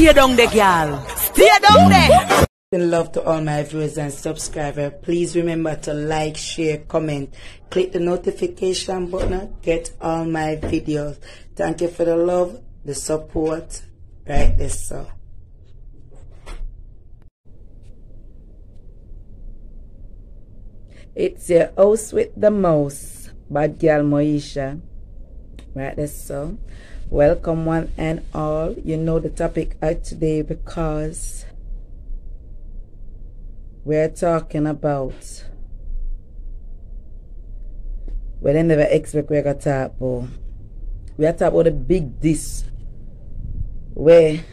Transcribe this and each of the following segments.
Stay down there, girl. Stay down there. Love to all my viewers and subscribers. Please remember to like, share, comment. Click the notification button. Get all my videos. Thank you for the love, the support. Right this sir. It's your house with the most, Bad girl Moisha. Right this so. Welcome, one and all. You know the topic of today because we're talking about. Well, they never expect we're going to talk about. We are talking about a big this. Where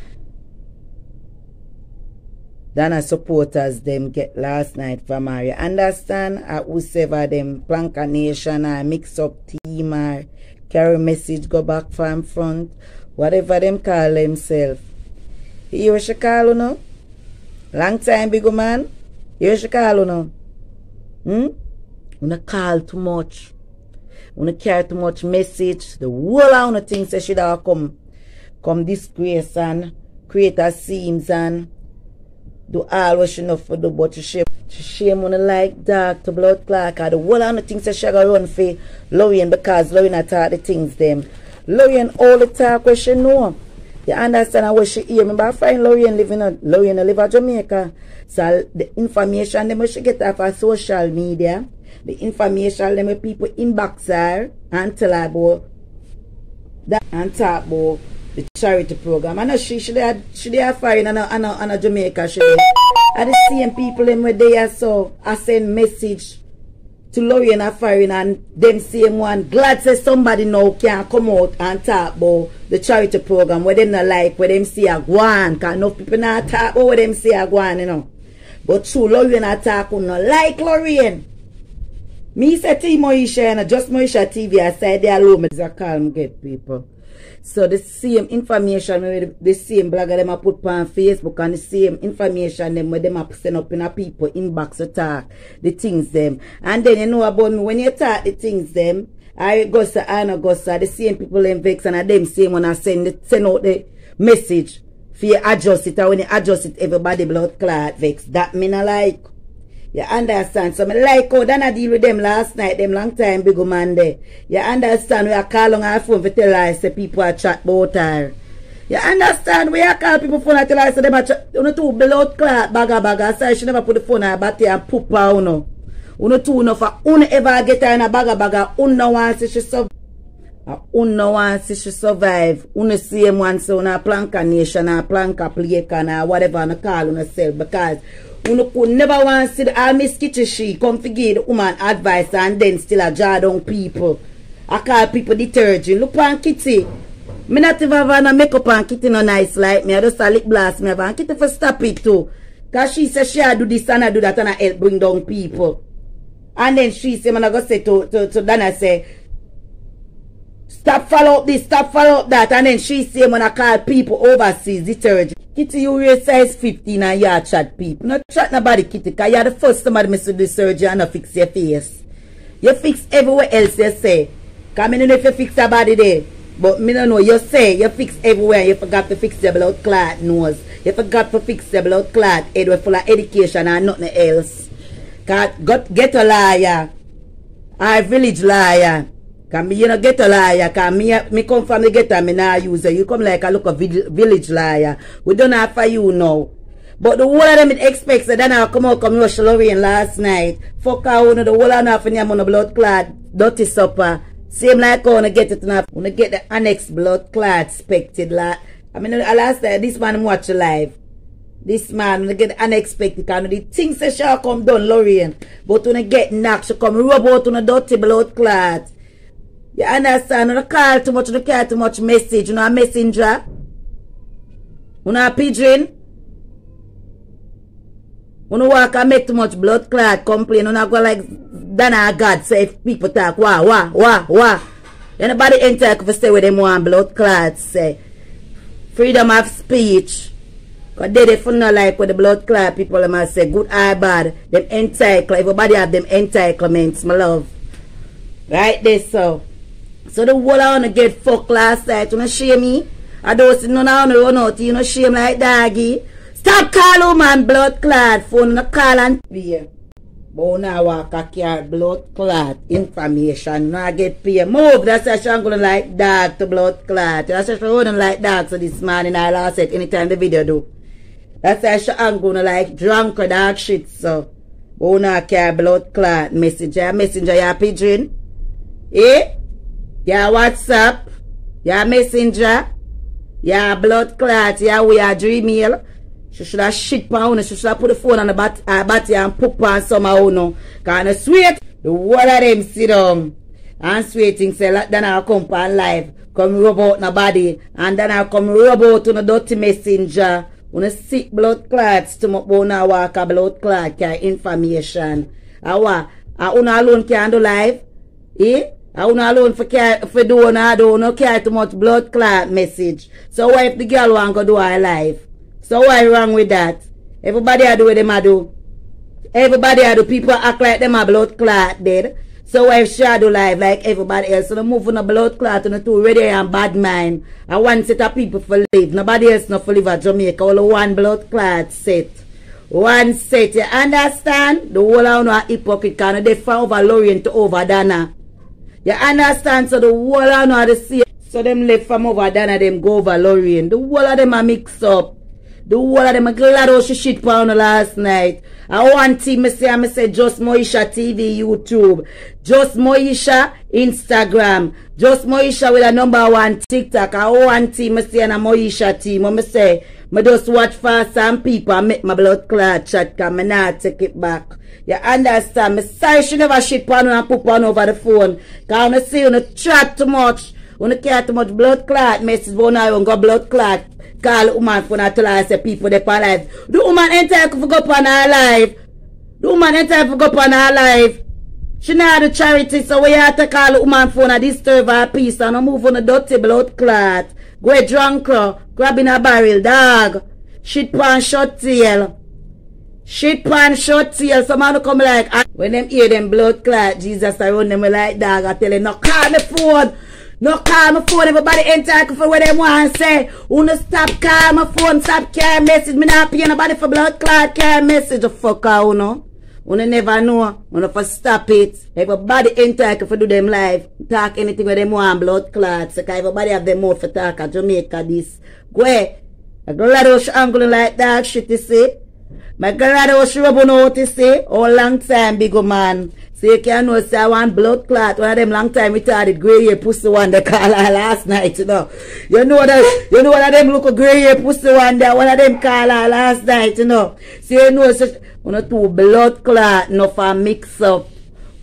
Dana supporters them get last night from Maria? Understand? understand? At whoever them plank a nation or mix up team or carry message, go back from front, whatever them call himself. You what call you know? Long time, big man. You what call you know? Hmm? Una call too much. Una carry too much message. The whole lot of things that should have come. Come disgrace and create a seams and do all what she not for the but she she shame on like dark to blood clock or the whole of the things that she go run for Lorian because Lorian I talk the things them. Lorian all the talk where she know. You understand what she hear. Remember, I find Lorian living in Lorian live in Jamaica. So the information them she get off of social media, the information them people inbox her and tell her about that and talk about the charity program. I know she should have she have fired I know I know and a Jamaica she I the same people in where they are so I send message to Lorian and Afarin and them same one. Glad say somebody now can come out and talk about the charity program where them not like where them see a guan. Cause enough people not talk about where them see a guan, you know. But true Lorraine attack who not like Lorian. Me say T Moisha and just Moisha TV I said they alone me call calm get people. So the same information where the same blogger them a put on Facebook and the same information them where them a send up in a people inbox to talk the things them. And then you know about me when you talk the things them, I go say I no go say the same people them vex and I them same when I send the, send out the message. Fear adjust it and when you adjust it everybody blood clot vex. That mean I like. You understand? So I like how I deal with them last night, them long time big man there. You understand? We are calling our phone for tell her the people are chat about her. You understand? We are calling people phone and tell her them are chat you know two blood clot baga baga so she never put the phone in her body and poop out you know. You know two you for un ever get her in a baga baga un no one say she survive. Una wants she survive. Una same one say una plan carnation or plan capliacan or whatever una call una sell because una could never want see the army she come to give woman advice and then still a jar down people. I call people detergent. Look on kitty. Me not even have a makeup and kitty no nice like me. I just a lip blast me have and kitty for stop it too. Cause she says she do this and I do that and I help bring down people. And then she say, man, I go say to, to, to Dana say, Stop follow up this, stop follow up that. And then she say, when I call people overseas detergent. Kitty, you real size 15 and you are chat people. Not chat nobody, Kitty, because you are the first somebody miss the surgery and I fix your face. You fix everywhere else, you say. Come in if you fix your body there. But me don't know, you say, you fix everywhere. You forgot to fix your blood clot nose. You forgot to fix your blood clot head full of education and nothing else. God, got, get a liar. I village liar. Cause you know, get a liar. Cause uh, me, me come from the ghetto me now use it. You come like a look a village liar. We don't have for you now. But the whole of them it expects that then I come out commercial Lorraine last night. Fuck out the whole and half in on the blood clot, dirty supper. Same like I wanna get it now. Wanna get the annex blood clot expected like I mean the last time this man watch live. This man wanna get unexpected kind of the things that shall come done, Lorraine. But when I get knocked, she come rub out on a dirty blood clot. You understand? Don't call too much, don't care too much message. You know a messenger? You know a pigeon? You know walk and make too much blood clot complain. You know go like Dana God say if people talk wah wah wah wah. Anybody enter could stay with them one blood clot say. Freedom of speech. Because they, they feel not like with the blood clot people them I say good or bad. Them entitle. Everybody have them entitlements, my love. Right there so. So the whole I wanna get fucked last night. You know shame me? I don't see none I wanna run out. You know shame like doggy. Stop calling my blood clot. Phone no call and yeah. But now walk a car blood clot information. I get pay. Move That's I'm gonna like dog to blood That's That session wouldn't like dog so this morning I lost it anytime the video do. That's session I'm gonna like drunk or dog shit so. But now I care blood clot messenger messenger your pigeon. Eh? what's WhatsApp, your Messenger, your blood clot, your we are dream meal. She should have shit pound, she should have put the phone on the bat, uh, batty and poop on somehow now. Kinda sweet, the water of them sit down and sweating say like, then I'll come on live, come rub out body, and then I'll come rub out on the dirty messenger. On a sick blood clots to my bone, I walk a blood clot, information. I want, I alone can do life. Eh? I don't alone for care for doing I don't no care too much blood clot message. So why if the girl want go do her life? So why wrong with that? Everybody I do what them I do. Everybody I do people act like them a blood clot dead. So I shadow life like everybody else. So they move on a blood clot and the two ready and bad mind. I want set of people for live. Nobody else not for live at Jamaica. Only one blood clot set. One set. You understand? The whole of no hypocrite can they fall over Lorraine to over Dana. You understand? So the whole of know the see So them left from over down and them go over Lorraine. The whole of them a mix up. The whole of them a glad how she shit pound last night. I want to me say, I me say Just Moisha TV YouTube. Just Moisha Instagram. Just Moisha with a number one TikTok. I want to me say and a Moisha team. I say me just watch for some people and make my blood clot chat come and not take it back. You understand? Me sorry she never shit pan and poop on over the phone. Cause I see you chat too much. When you care too much blood clot message when I go blood clot. Call woman for not tell her say people they pan life. The woman entire for go pan her life. The woman entire for go pan her life. She not the charity, so we have to call the woman phone and disturb her peace and move on the dirty blood clot. Gwe dranker, uh, grabbing a barrel, dog. Shit pan short tail. Shit pan short tail. Some man come like, I ah. when them hear them blood clot, Jesus I around them like dog. I tell them, no call me phone. No call my phone, everybody entitled for what they want say. Wanna stop call my phone, stop care message. Me not pay nobody for blood clot care message. The fuck uh, out, no. Una never know. Una for stop it. Everybody entitled for do them life. Talk anything with them want, blood clots. So everybody have them mouth for talk at Jamaica this. Go ahead. My Glados angle like that shit, you see. My girl, I Glados rubbing out, you see. All long time, big man. So you can know, say, I want blood clot. One of them long time retarded grey hair pussy one they call her last night, you know. You know that, you know one of them look a grey hair pussy one the one of them call her last night, you know. So you know, such, so, one of two blood clot, no for mix up.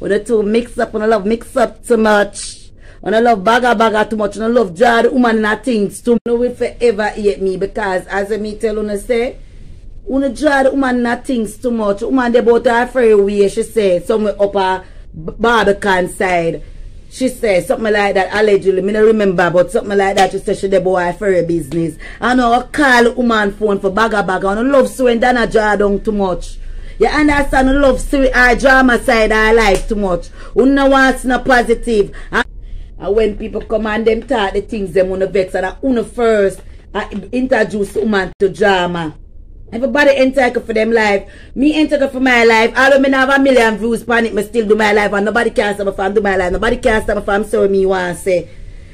One of two mix up, one of love mix up too much. One I love baga baga too much, one I love jar woman and things too. No will forever eat me because as I me tell you, say, Una draw the woman not thinks too much. Woman they about her fairy way, she said, somewhere up her Barbican side. She said something like that, allegedly. Me don't remember, but something like that. She said she the boy a business. I know I call woman phone for bagger bagger. I love so and then I draw down too much. You understand? I love so I drama side I like too much. Una wants no positive. And when people come and them talk the things them wanna vex and I wanna first I introduce woman to drama. Everybody entitled for them life. Me entitled for my life. Although me have a million views on it, me still do my life. And nobody can stop me from do my life. Nobody can stop me from saying me want to say.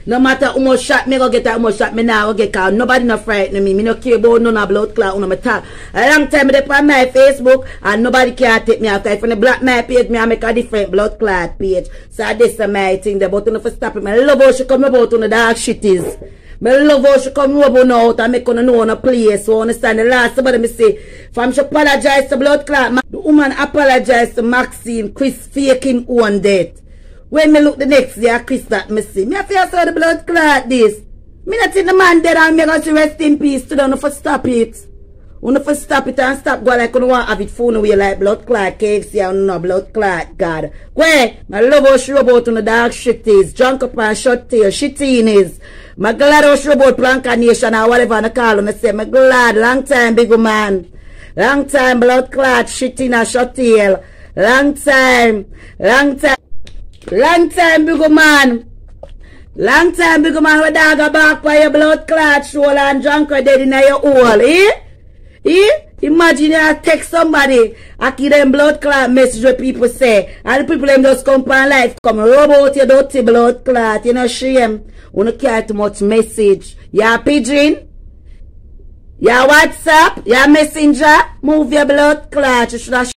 No matter how much shot me go get how much shot me now go get caught. Nobody no frighten me. Me no care about none of blood clot on my talk. A long time me dey on my Facebook and nobody care take me after. If I block my page, me I make a different blood clot page. So this is my thing. The know for stopping me. I love how she come about on the dark shit is. My love how she come rub but not and make her know one a place. So understand the last somebody me say, from she apologize to Blood Clot. The woman apologize to Maxine, Chris faking him own death. When me look the next day, Chris that me see. Me I feel so the Blood Clot this. Me not think the man dead and me us to rest in peace to don't know for stop it. When if stop it and stop like, I couldn't want have it phone away like blood clot, KFC and no blood clot, God. Where? My love how about on the dark shit is, drunk up and shut tail, shit in is. My glad how she about Planka Nation or whatever on the call and I say, my glad, long time big man. Long time blood clot, shit in and shut tail. Long time, long time, long time big man. Long time big man with dog a back by your blood clot, soul and drunk or dead in your hole, eh? Eh? Imagine I text somebody, I give them blood clot message what people say. And the people them just come on life, come robot out your dirty blood clot, you know, shame. You don't care too much message. Your pigeon, your WhatsApp, your messenger, move your blood clot. You should have